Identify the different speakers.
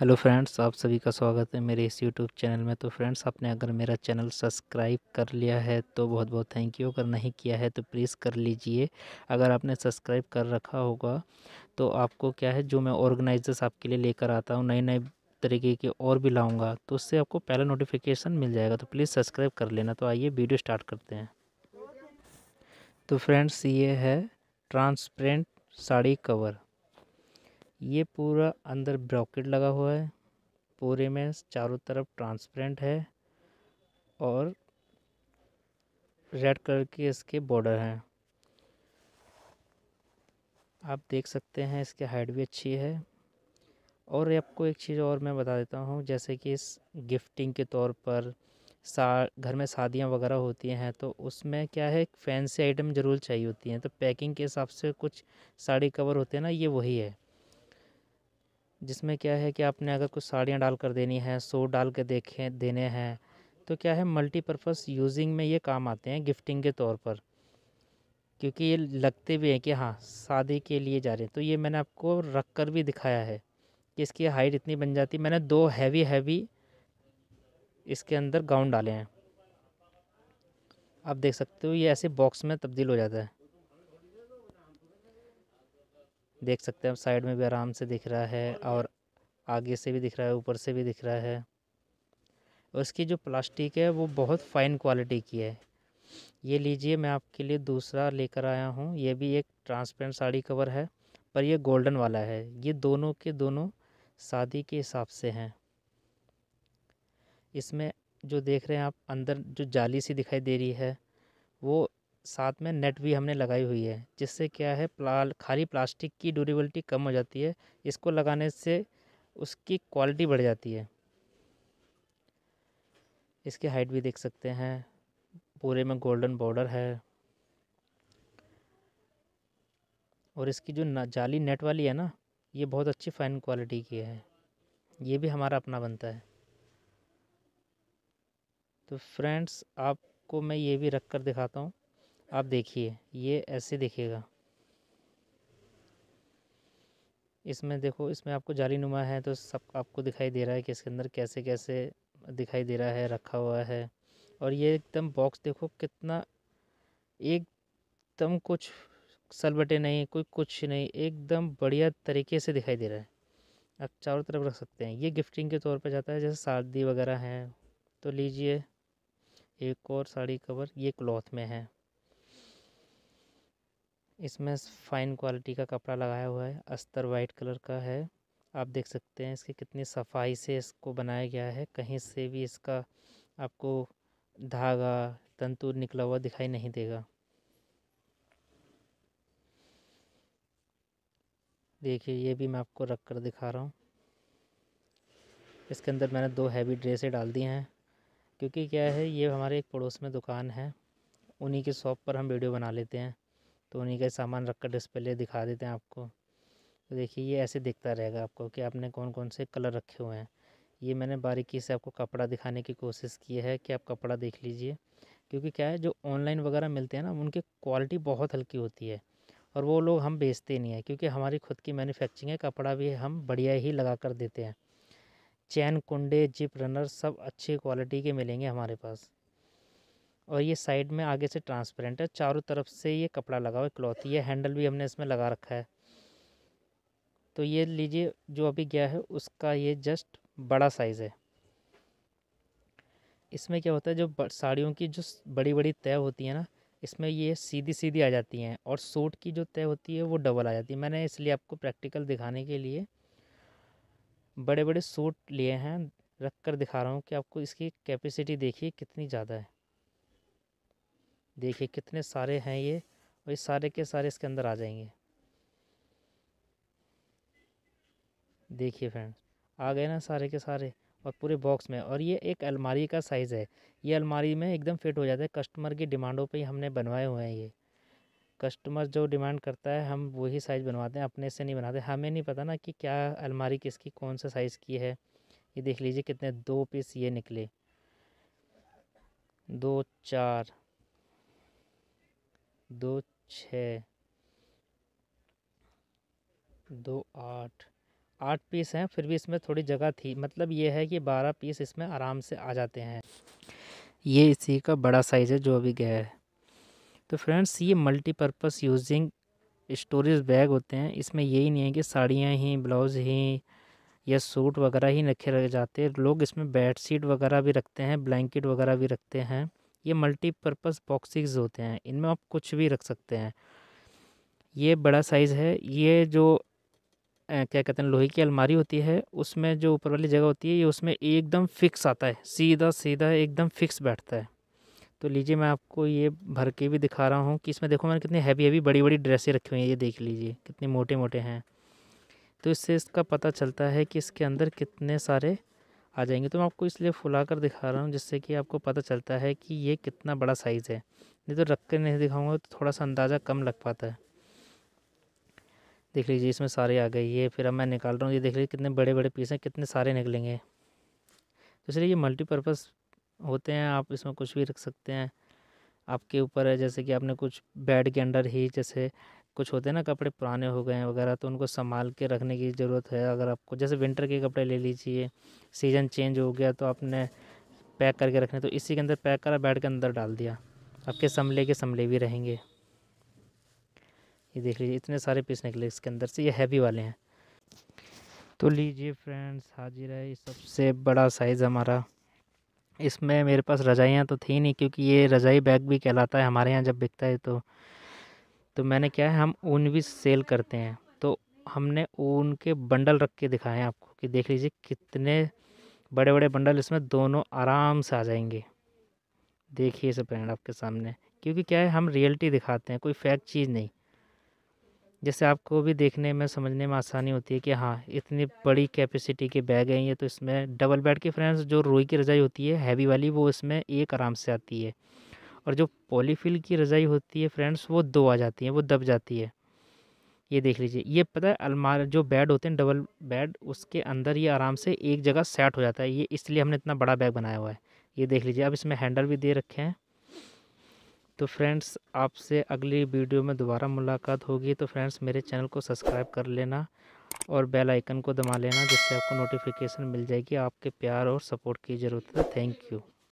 Speaker 1: hello friends आप सभी का स्वागत है मेरे इस यूट्यूब चैनल में तो फ्रेंड्स आपने अगर मेरा चैनल सब्सक्राइब कर लिया है तो बहुत बहुत थैंक यू अगर नहीं किया है तो प्लीज़ कर लीजिए अगर आपने सब्सक्राइब कर रखा होगा तो आपको क्या है जो मैं ऑर्गेनाइजर्स आपके लिए लेकर आता हूँ नए नए तरीके के और भी लाऊँगा तो उससे आपको पहला नोटिफिकेशन मिल जाएगा तो प्लीज़ सब्सक्राइब कर लेना तो आइए वीडियो स्टार्ट करते हैं तो फ्रेंड्स ये है ट्रांसपेरेंट साड़ी कवर ये पूरा अंदर ब्रॉकेट लगा हुआ है पूरे में चारों तरफ ट्रांसपेरेंट है और रेड कलर के इसके बॉर्डर हैं आप देख सकते हैं इसकी हाइट भी अच्छी है और आपको एक चीज़ और मैं बता देता हूँ जैसे कि इस गिफ्टिंग के तौर पर सा घर में शादियाँ वगैरह होती हैं तो उसमें क्या है फैंसी आइटम ज़रूर चाहिए होती हैं तो पैकिंग के हिसाब से कुछ साड़ी कवर होते हैं ना ये वही है जिसमें क्या है कि आपने अगर कुछ साड़ियाँ डाल कर देनी है सो डाल के देखें देने हैं तो क्या है मल्टीपर्पज़ यूजिंग में ये काम आते हैं गिफ्टिंग के तौर पर क्योंकि ये लगते भी हैं कि हाँ शादी के लिए जा रहे हैं तो ये मैंने आपको रख कर भी दिखाया है कि इसकी हाइट इतनी बन जाती मैंने दो हैवी हैवी इसके अंदर गाउन डाले हैं आप देख सकते हो ये ऐसे बॉक्स में तब्दील हो जाता है देख सकते हैं आप साइड में भी आराम से दिख रहा है और आगे से भी दिख रहा है ऊपर से भी दिख रहा है उसकी जो प्लास्टिक है वो बहुत फ़ाइन क्वालिटी की है ये लीजिए मैं आपके लिए दूसरा लेकर आया हूँ ये भी एक ट्रांसपेरेंट साड़ी कवर है पर ये गोल्डन वाला है ये दोनों के दोनों शादी के हिसाब से हैं इसमें जो देख रहे हैं आप अंदर जो जाली सी दिखाई दे रही है वो साथ में नेट भी हमने लगाई हुई है जिससे क्या है प्ला खाली प्लास्टिक की ड्यूरेबिलिटी कम हो जाती है इसको लगाने से उसकी क्वालिटी बढ़ जाती है इसकी हाइट भी देख सकते हैं पूरे में गोल्डन बॉर्डर है और इसकी जो जाली नेट वाली है ना ये बहुत अच्छी फाइन क्वालिटी की है ये भी हमारा अपना बनता है तो फ्रेंड्स आपको मैं ये भी रख कर दिखाता हूँ आप देखिए ये ऐसे दिखेगा इसमें देखो इसमें आपको जाली नुमा है तो सब आपको दिखाई दे रहा है कि इसके अंदर कैसे कैसे दिखाई दे रहा है रखा हुआ है और ये एकदम बॉक्स देखो कितना एकदम कुछ सलबटे नहीं कोई कुछ नहीं एकदम बढ़िया तरीके से दिखाई दे रहा है आप चारों तरफ रख सकते हैं ये गिफ्टिंग के तौर पर जाता है जैसे शादी वगैरह हैं तो लीजिए एक और साड़ी कवर ये क्लॉथ में है इसमें फाइन क्वालिटी का कपड़ा लगाया हुआ है अस्तर वाइट कलर का है आप देख सकते हैं इसकी कितनी सफाई से इसको बनाया गया है कहीं से भी इसका आपको धागा तंतु निकला हुआ दिखाई नहीं देगा देखिए ये भी मैं आपको रख कर दिखा रहा हूँ इसके अंदर मैंने दो हैवी ड्रेसें डाल दी हैं क्योंकि क्या है ये हमारे एक पड़ोस में दुकान है उन्हीं के शॉप पर हम वीडियो बना लेते हैं तो उन्हीं का सामान रख कर डिस्प्ले दिखा देते हैं आपको तो देखिए ये ऐसे दिखता रहेगा आपको कि आपने कौन कौन से कलर रखे हुए हैं ये मैंने बारीकी से आपको कपड़ा दिखाने की कोशिश की है कि आप कपड़ा देख लीजिए क्योंकि क्या है जो ऑनलाइन वगैरह मिलते हैं ना उनकी क्वालिटी बहुत हल्की होती है और वो लोग हम बेचते नहीं हैं क्योंकि हमारी खुद की मैन्युफैक्चरिंग है कपड़ा भी हम बढ़िया ही लगा कर देते हैं चैन कुंडे जिप रनर सब अच्छी क्वालिटी के मिलेंगे हमारे पास और ये साइड में आगे से ट्रांसपेरेंट है चारों तरफ से ये कपड़ा लगा हुआ है क्लॉथ ये हैंडल भी हमने इसमें लगा रखा है तो ये लीजिए जो अभी गया है उसका ये जस्ट बड़ा साइज़ है इसमें क्या होता है जो साड़ियों की जो बड़ी बड़ी तय होती है ना इसमें ये सीधी सीधी आ जाती हैं और सूट की जो तय होती है वो डबल आ जाती है मैंने इसलिए आपको प्रैक्टिकल दिखाने के लिए बड़े बड़े सूट लिए हैं रख कर दिखा रहा हूँ कि आपको इसकी कैपेसिटी देखिए कितनी ज़्यादा है देखिए कितने सारे हैं ये और ये सारे के सारे इसके अंदर आ जाएंगे देखिए फ्रेंड्स आ गए ना सारे के सारे और पूरे बॉक्स में और ये एक अलमारी का साइज़ है ये अलमारी में एकदम फिट हो जाता है कस्टमर की डिमांडों पे हमने बनवाए हुए हैं ये कस्टमर जो डिमांड करता है हम वही साइज़ बनवाते हैं अपने से नहीं बनाते हमें नहीं पता ना कि क्या अलमारी किसकी कौन सा साइज़ की है ये देख लीजिए कितने दो पीस ये निकले दो चार दो छ दो आठ आठ पीस हैं फिर भी इसमें थोड़ी जगह थी मतलब ये है कि बारह पीस इसमें आराम से आ जाते हैं ये इसी का बड़ा साइज़ है जो अभी गया है तो फ्रेंड्स ये मल्टीपर्पज़ यूजिंग स्टोरेज बैग होते हैं इसमें यही नहीं है कि साड़ियाँ ही ब्लाउज़ ही या सूट वगैरह ही रखे रह जाते हैं लोग इसमें बेड शीट वगैरह भी रखते हैं ब्लैंकेट वगैरह भी रखते हैं ये मल्टीपर्पज़ बॉक्सिस होते हैं इनमें आप कुछ भी रख सकते हैं ये बड़ा साइज़ है ये जो क्या कहते हैं लोहे की अलमारी होती है उसमें जो ऊपर वाली जगह होती है ये उसमें एकदम फिक्स आता है सीधा सीधा एकदम फिक्स बैठता है तो लीजिए मैं आपको ये भर के भी दिखा रहा हूँ कि इसमें देखो मैंने कितनी हैवी हैवी बड़ी बड़ी ड्रेसें रखी हुई हैं ये देख लीजिए कितने मोटे मोटे हैं तो इससे इसका पता चलता है कि इसके अंदर कितने सारे आ जाएंगे तो मैं आपको इसलिए फुला कर दिखा रहा हूँ जिससे कि आपको पता चलता है कि ये कितना बड़ा साइज़ है नहीं तो रख कर नहीं दिखाऊँगा तो थोड़ा सा अंदाज़ा कम लग पाता है देख लीजिए इसमें सारे आ गए ये फिर अब मैं निकाल रहा हूँ ये देख लीजिए कितने बड़े बड़े पीस हैं कितने सारे निकलेंगे तो इसलिए ये मल्टीपर्पज़ होते हैं आप इसमें कुछ भी रख सकते हैं आपके ऊपर है जैसे कि आपने कुछ बेड के अंडर ही जैसे कुछ होते हैं ना कपड़े पुराने हो गए हैं वगैरह तो उनको संभाल के रखने की ज़रूरत है अगर आपको जैसे विंटर के कपड़े ले लीजिए सीज़न चेंज हो गया तो आपने पैक करके रखने तो इसी के अंदर पैक करा बैड के अंदर डाल दिया आपके संभले के संभले भी रहेंगे ये देख लीजिए इतने सारे पीस निकले इसके अंदर से ये हैवी वाले हैं तो लीजिए फ्रेंड्स हाजिर है सबसे बड़ा साइज़ हमारा इसमें मेरे पास रजाइयाँ तो थी नहीं क्योंकि ये रजाई बैग भी कहलाता है हमारे यहाँ जब बिकता है तो तो मैंने क्या है हम ऊन भी सेल करते हैं तो हमने ऊन के बंडल रख के दिखाए हैं आपको कि देख लीजिए कितने बड़े बड़े बंडल इसमें दोनों आराम से आ जाएंगे देखिए सब ब्रांड आपके सामने क्योंकि क्या है हम रियलिटी दिखाते हैं कोई फैक्ट चीज़ नहीं जैसे आपको भी देखने में समझने में आसानी होती है कि हाँ इतनी बड़ी कैपेसिटी के बैग हैं ये तो इसमें डबल बेड की फ्रेंड्स जो रोई की रजाई होती है हैवी वाली वो इसमें एक आराम से आती है और जो पॉलीफिल की रज़ाई होती है फ्रेंड्स वो दो आ जाती है वो दब जाती है ये देख लीजिए ये पता है अलमार जो बेड होते हैं डबल बेड उसके अंदर ये आराम से एक जगह सेट हो जाता है ये इसलिए हमने इतना बड़ा बैग बनाया हुआ है ये देख लीजिए अब इसमें हैंडल भी दे रखे हैं तो फ्रेंड्स आपसे अगली वीडियो में दोबारा मुलाकात होगी तो फ्रेंड्स मेरे चैनल को सब्सक्राइब कर लेना और बेल आइकन को दबा लेना जिससे आपको नोटिफिकेशन मिल जाएगी आपके प्यार और सपोर्ट की ज़रूरत है थैंक यू